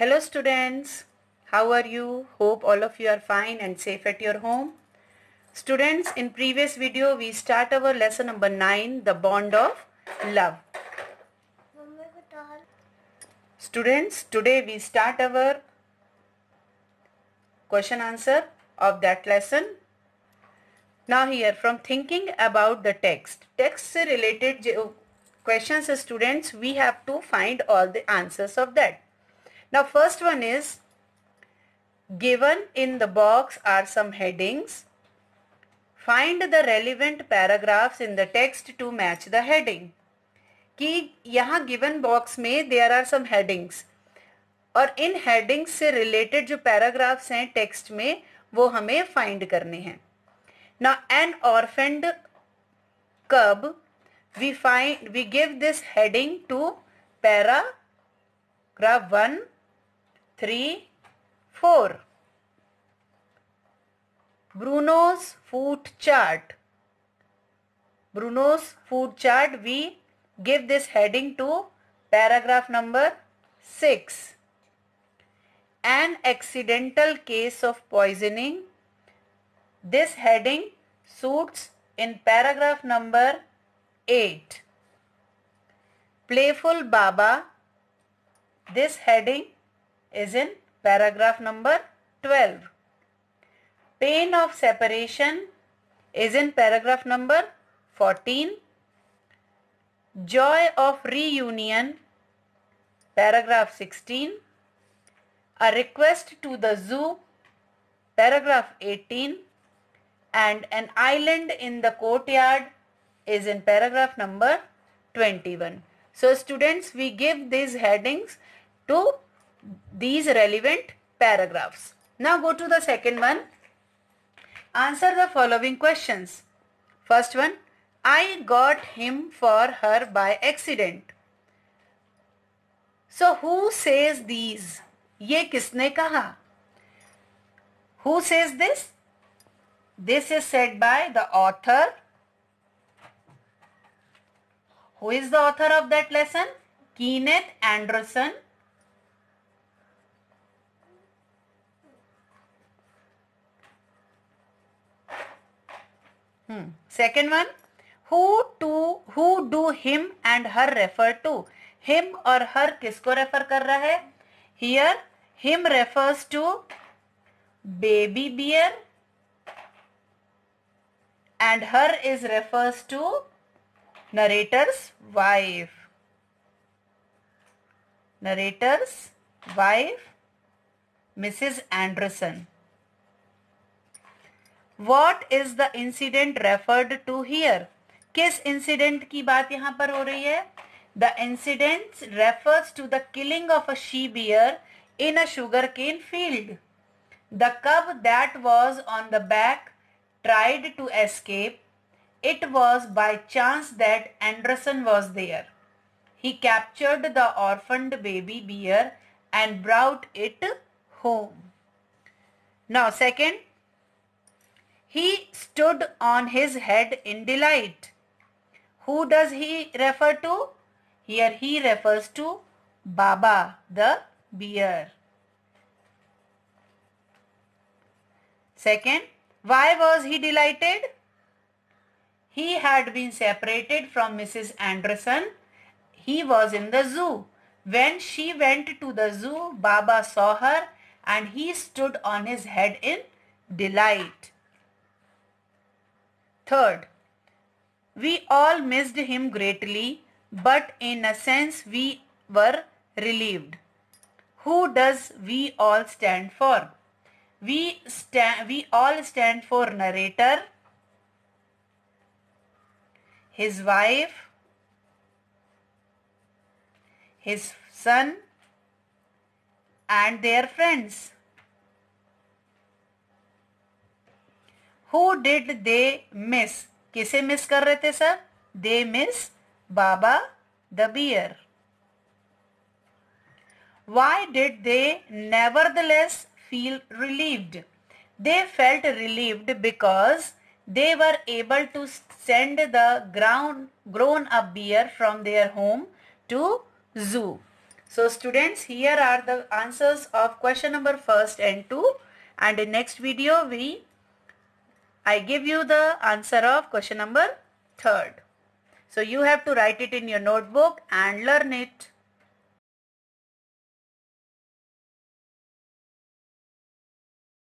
Hello students, how are you? Hope all of you are fine and safe at your home. Students, in previous video we start our lesson number 9, the bond of love. Students, today we start our question answer of that lesson. Now here from thinking about the text. Text related questions students we have to find all the answers of that. Now first one is given in the box are some headings. Find the relevant paragraphs in the text to match the heading. कि यहाँ given box में there are some headings और इन headings से related जो paragraphs हैं text में वो हमें find करने हैं ना एन ऑर्फेंड कब we find we give this heading to paragraph one three, four. Bruno's food chart. Bruno's food chart, we give this heading to paragraph number 6. An accidental case of poisoning. This heading suits in paragraph number 8. Playful Baba. This heading is in paragraph number 12. Pain of separation is in paragraph number 14. Joy of reunion, paragraph 16. A request to the zoo, paragraph 18. And an island in the courtyard is in paragraph number 21. So students, we give these headings to these relevant paragraphs. Now go to the second one. Answer the following questions. First one, I got him for her by accident. So who says these? ये किसने कहा? Who says this? This is said by the author. Who is the author of that lesson? Kenneth Anderson second one who to who do him and her refer to him और her किसको refer कर रहा है here him refers to baby bear and her is refers to narrator's wife narrator's wife Mrs Anderson What is the incident referred to here? किस incident की बात यहाँ पर हो रही है? The incident refers to the killing of a she bear in a sugar cane field. The cub that was on the back tried to escape. It was by chance that Anderson was there. He captured the orphaned baby bear and brought it home. Now second, he stood on his head in delight. Who does he refer to? Here he refers to Baba, the bear. Second, why was he delighted? He had been separated from Mrs. Anderson. He was in the zoo. When she went to the zoo, Baba saw her and he stood on his head in delight. Third, we all missed him greatly, but in a sense we were relieved. Who does we all stand for? We, stand, we all stand for narrator, his wife, his son and their friends. Who did they miss? किसे miss कर रहे थे sir they miss Baba the bear why did they nevertheless feel relieved they felt relieved because they were able to send the ground grown up bear from their home to zoo so students here are the answers of question number first and two and in next video we I give you the answer of question number third. So you have to write it in your notebook and learn it.